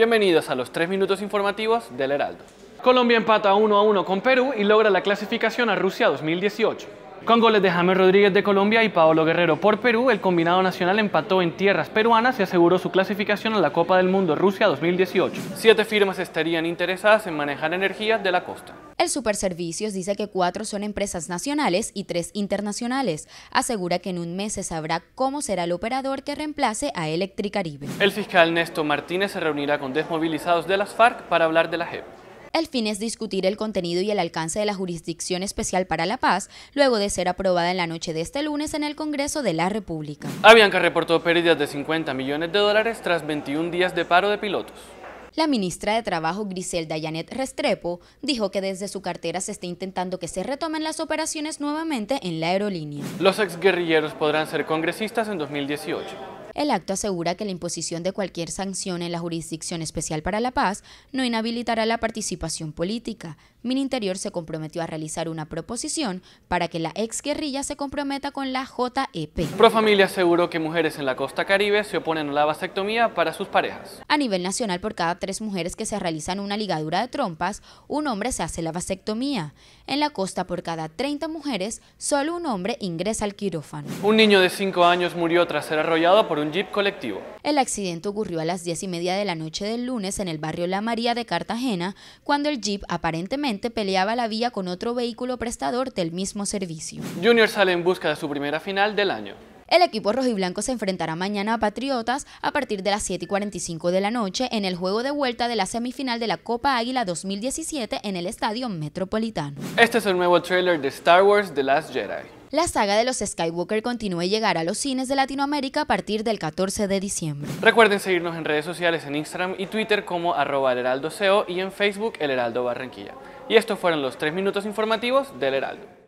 Bienvenidos a los 3 minutos informativos del Heraldo. Colombia empata 1 a 1 con Perú y logra la clasificación a Rusia 2018. Con goles de James Rodríguez de Colombia y Paolo Guerrero por Perú, el combinado nacional empató en tierras peruanas y aseguró su clasificación a la Copa del Mundo Rusia 2018. Siete firmas estarían interesadas en manejar energía de la costa. El Superservicios dice que cuatro son empresas nacionales y tres internacionales. Asegura que en un mes se sabrá cómo será el operador que reemplace a Electricaribe. El fiscal Néstor Martínez se reunirá con desmovilizados de las FARC para hablar de la JEP. El fin es discutir el contenido y el alcance de la Jurisdicción Especial para la Paz, luego de ser aprobada en la noche de este lunes en el Congreso de la República. Avianca reportó pérdidas de 50 millones de dólares tras 21 días de paro de pilotos. La ministra de Trabajo Griselda Janet Restrepo dijo que desde su cartera se está intentando que se retomen las operaciones nuevamente en la aerolínea. Los exguerrilleros podrán ser congresistas en 2018. El acto asegura que la imposición de cualquier sanción en la Jurisdicción Especial para la Paz no inhabilitará la participación política, Mininterior se comprometió a realizar una proposición para que la exguerrilla se comprometa con la JEP. Profamilia aseguró que mujeres en la costa caribe se oponen a la vasectomía para sus parejas. A nivel nacional, por cada tres mujeres que se realizan una ligadura de trompas, un hombre se hace la vasectomía. En la costa, por cada 30 mujeres, solo un hombre ingresa al quirófano. Un niño de 5 años murió tras ser arrollado por un jeep colectivo. El accidente ocurrió a las 10 y media de la noche del lunes en el barrio La María de Cartagena, cuando el jeep aparentemente peleaba la vía con otro vehículo prestador del mismo servicio. Junior sale en busca de su primera final del año. El equipo rojiblanco se enfrentará mañana a Patriotas a partir de las 7:45 y de la noche en el juego de vuelta de la semifinal de la Copa Águila 2017 en el Estadio Metropolitano. Este es el nuevo trailer de Star Wars The Last Jedi. La saga de los Skywalker continúa y a los cines de Latinoamérica a partir del 14 de diciembre. Recuerden seguirnos en redes sociales en Instagram y Twitter como arroba el y en Facebook el heraldo barranquilla. Y estos fueron los tres minutos informativos del heraldo.